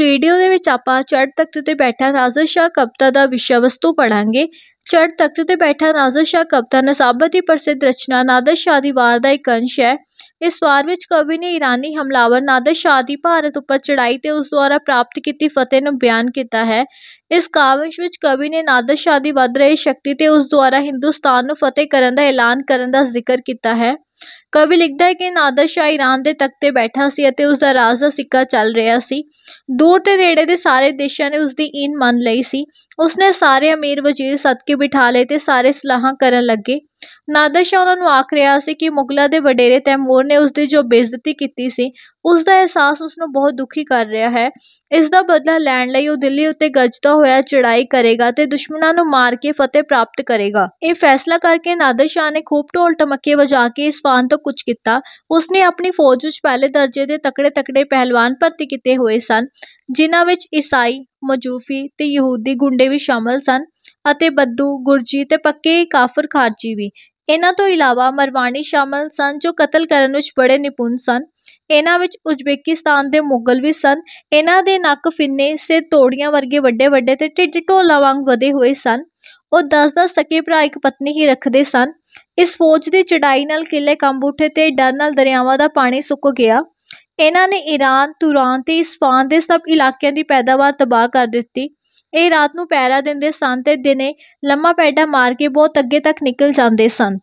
Video ਦੇ ਵਿੱਚ ਆਪਾਂ ਚੜ ਤਖਤ ਤੇ ਬੈਠਾ ਨਾਜ਼ਰ ਸ਼ਾਹ ਕਵਤਾ ਦਾ ਵਿਸ਼ਾ ਵਸਤੂ ਪੜਾਂਗੇ ਚੜ ਤਖਤ ਤੇ ਬੈਠਾ ਨਾਜ਼ਰ ਸ਼ਾਹ ਕਵਤਾ ਨਸਾਬਤ ਦੀ ਪ੍ਰਸਿੱਧ ਰਚਨਾ ਨਾਦਰ ਸ਼ਾਹ ਦੀ ਵਾਰ ਦਾ ਇੱਕ ਅੰਸ਼ ਹੈ ਇਸ ਵਾਰ ਵਿੱਚ ਕਵੀ ਨੇ ਇਰਾਨੀ ਹਮਲਾਵਰ ਨਾਦਰ ਸ਼ਾਹ ਦੀ ਭਾਰਤ ਉੱਪਰ ਚੜ੍ਹਾਈ ਤੇ ਉਸ ਦੁਆਰਾ ਪ੍ਰਾਪਤ ਕੀਤੀ ਫਤਿਹ ਨੂੰ ਬਿਆਨ ਕੀਤਾ ਹੈ ਇਸ ਕਾਵਿਸ਼ ਵਿੱਚ ਕਵੀ ਨੇ ਨਾਦਰ ਸ਼ਾਹ ਦੀ ਵੱਧ ਰਹੀ ਸ਼ਕਤੀ ਤੇ ਉਸ ਦੁਆਰਾ ਹਿੰਦੁਸਤਾਨ ਨੂੰ ਫਤਿਹ ਕਰਨ ਦਾ ਐਲਾਨ ਕਰਨ ਦਾ ਜ਼ਿਕਰ ਕੀਤਾ ਹੈ ਕਵੀ ਲਿਖਦਾ ਹੈ ਕਿ ਨਾਦਰ ਸ਼ਾਹ ਇਰਾਨ ਦੇ ਤਖਤੇ ਬੈਠਾ ਸੀ ਅਤੇ ਉਸ ਦਾ ਰਾਜ ਦਾ ਸਿੱਕਾ ਚੱਲ ਰਿਹਾ ਸੀ ਦੂਰ ਤੇ ਨੇੜੇ ਦੇ ਸਾਰੇ ਦੇਸ਼ਾਂ ਨੇ ਉਸ ਦੀ ਇਨ ਮੰਨ ਲਈ ਸੀ ਉਸਨੇ ਸਾਰੇ ਅਮੀਰ ਵਜ਼ੀਰ ਸਦਕੇ ਬਿਠਾ ਲਏ ਤੇ ਸਾਰੇ ਸਲਾਹਾਂ ਕਰਨ ਲੱਗੇ ਨਾਦਰ ਸ਼ਾਹ ਉਹਨਾਂ ਨੂੰ ਆਖ ਰਿਹਾ ਸੀ ਕਿ ਮੁਗਲਾਂ ਦੇ ਵਡੇਰੇ ਤੈਮੂਰ ਨੇ ਉਸ ਦੀ ਜੋ ਬੇਇੱਜ਼ਤੀ ਕੀਤੀ ਸੀ ਉਸ ਦਾ ਅਹਿਸਾਸ ਉਸ ਨੂੰ ਬਹੁਤ ਦੁਖੀ ਕਰ ਰਿਹਾ ਹੈ ਇਸ ਦਾ ਬਦਲਾ ਲੈਣ ਲਈ ਉਹ ਦਿੱਲੀ ਉੱਤੇ ਗਰਜਦਾ ਹੋਇਆ ਚੜ੍ਹਾਈ ਕਰੇਗਾ ਤੇ ਦੁਸ਼ਮਣਾਂ ਨੂੰ ਮਾਰ ਕੇ ਫਤਿਹ ਪ੍ਰਾਪਤ ਕਰੇਗਾ ਇਹ ਫੈਸਲਾ ਕਰਕੇ ਨਾਦਰ ਸ਼ਾਹ ਨੇ ਖੂਬ ਢੋਲ ਟਮੱਕੇ ਵਜਾ ਕੇ ਇਸ ਫਾਨ ਤੋਂ ਕੁਝ ਕੀਤਾ ਉਸ ਨੇ ਆਪਣੀ ਫੌਜ ਵਿੱਚ ਪਹਿਲੇ ਦਰਜੇ ਦੇ ਤਕੜੇ ਤਕੜੇ ਪਹਿਲਵਾਨ ਭਰਤੀ ਕੀਤੇ ਹੋਏ ਸਨ ਜਿਨ੍ਹਾਂ ਵਿੱਚ ਈਸਾਈ ਮਜੂਫੀ ਤੇ ਯਹੂਦੀ ਗੁੰਡੇ ਵੀ ਸ਼ਾਮਲ ਸਨ ਅਤੇ ਬੱਦੂ ਗੁਰਜੀ ਤੇ ਪੱਕੇ ਕਾਫ਼ਰ ਖ਼ਾਰਜੀ ਵੀ। ਇਹਨਾਂ ਤੋਂ ਇਲਾਵਾ ਮਰਵਾਨੀ ਸ਼ਾਮਲ ਸਨ ਜੋ ਕਤਲ ਕਰਨ ਵਿੱਚ ਬੜੇ ਨਿਪੁੰਨ ਸਨ। ਇਹਨਾਂ ਵਿੱਚ ਉਜ਼ਬੇਕਿਸਤਾਨ ਦੇ ਮੁਗ਼ਲ ਵੀ ਸਨ। ਇਹਨਾਂ ਦੇ ਨੱਕ ਫਿੰਨੇ, ਸਿਰ ਤੋੜੀਆਂ ਵਰਗੇ ਵੱਡੇ-ਵੱਡੇ ਤੇ ਢਿੱਡ ਢੋਲਾ ਵਾਂਗ ਵਧੇ ਹੋਏ ਸਨ। ਉਹ 10-10 ਸਕੇ ਭਰਾ ਇੱਕ ਪਤਨੀ ਹੀ ਰੱਖਦੇ ਸਨ। ਇਸ ਫ਼ੌਜ ਦੀ ਚੜਾਈ ਨਾਲ ਕਿਲੇ ਕੰਬੂਠੇ ਤੇ ਡਰ ਨਾਲ ਦਰਿਆਵਾਂ ਦਾ ਪਾਣੀ ਸੁੱਕ ਗਿਆ। ਇਹਨਾਂ ਨੇ ਈਰਾਨ, ਤੁਰਾਨ ਤੇ ਇਸਫ਼ਾਨ ਦੇ ਸਭ ਇਲਾਕਿਆਂ ਦੀ ਪੈਦਾਵਾਰ ਤਬਾਹ ਕਰ ਦਿੱਤੀ। ਇਹ ਰਾਤ ਨੂੰ ਪੈਰਾ ਦਿੰਦੇ ਸਨ ਤੇ ਦਿਨੇ ਲੰਮਾ ਪੈਡਾ ਮਾਰ ਕੇ ਬਹੁਤ ਅੱਗੇ ਤੱਕ ਨਿਕਲ ਜਾਂਦੇ ਸਨ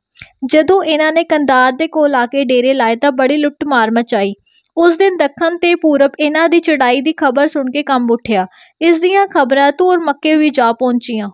ਜਦੋਂ ਇਹਨਾਂ ਨੇ ਕੰਦਾਰ ਦੇ ਕੋਲ ਆ ਕੇ ਡੇਰੇ ਲਾਏ ਤਾਂ ਬੜੀ ਲੁੱਟ ਮਾਰ ਮਚਾਈ ਉਸ ਦਿਨ ਦੱਖਣ ਤੇ ਪੂਰਬ ਇਹਨਾਂ ਦੀ ਚੜਾਈ ਦੀ ਖਬਰ ਸੁਣ ਕੇ ਕੰਬ ਉੱਠਿਆ ਇਸ ਦੀਆਂ ਖਬਰਾਂ ਤੂਰ ਮੱਕੇ ਵੀ ਜਾ ਪਹੁੰਚੀਆਂ